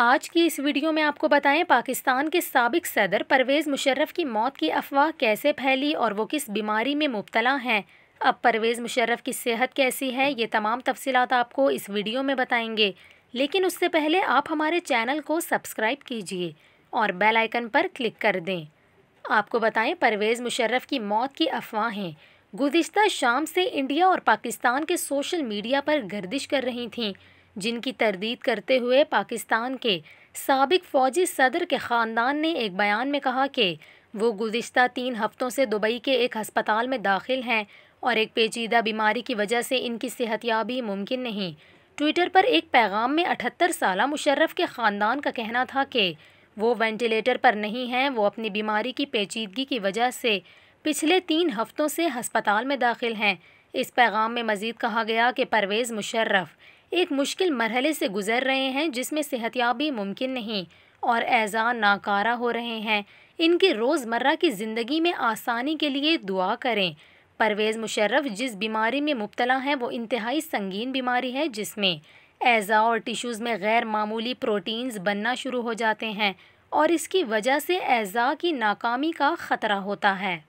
आज की इस वीडियो में आपको बताएं पाकिस्तान के सबक सदर परवेज़ मुशर्रफ की मौत की अफवाह कैसे फैली और वो किस बीमारी में मुबतला हैं अब परवेज़ मुशर्रफ की सेहत कैसी है ये तमाम तफसीत आपको इस वीडियो में बताएंगे लेकिन उससे पहले आप हमारे चैनल को सब्सक्राइब कीजिए और बेल आइकन पर क्लिक कर दें आपको बताएं परवेज़ मुशर्रफ की मौत की अफवाहें गुज्तर शाम से इंडिया और पाकिस्तान के सोशल मीडिया पर गर्दिश कर रही थीं जिनकी तरदीद करते हुए पाकिस्तान के सबक फ़ौजी सदर के ख़ानदान ने एक बयान में कहा कि वो गुज्त तीन हफ्तों से दुबई के एक हस्पताल में दाखिल हैं और एक पेचीदा बीमारी की वजह से इनकी सेहतियाबी मुमकिन नहीं ट्विटर पर एक पैगाम में अठहत्तर साल मुशर्रफ के ख़ानदान का कहना था कि वो वेंटिलेटर पर नहीं हैं वो अपनी बीमारी की पेचीदगी की वजह से पिछले तीन हफ्तों से हस्पताल में दाखिल हैं इस पैगाम में मज़ीद कहा गया कि परवेज़ मुशर्रफ एक मुश्किल मरहले से गुजर रहे हैं जिसमें सेहतियाबी मुमकिन नहीं और एज़ा नाकारा हो रहे हैं इनके रोज़मर्रा की ज़िंदगी में आसानी के लिए दुआ करें परवेज़ मुशर्रफ जिस बीमारी में मुबतला हैं वो इंतहाई संगीन बीमारी है जिसमें एज़ा और टिश्यूज़ में गैर मामूली प्रोटीन्स बनना शुरू हो जाते हैं और इसकी वजह से एज़ा की नाकामी का ख़तरा होता है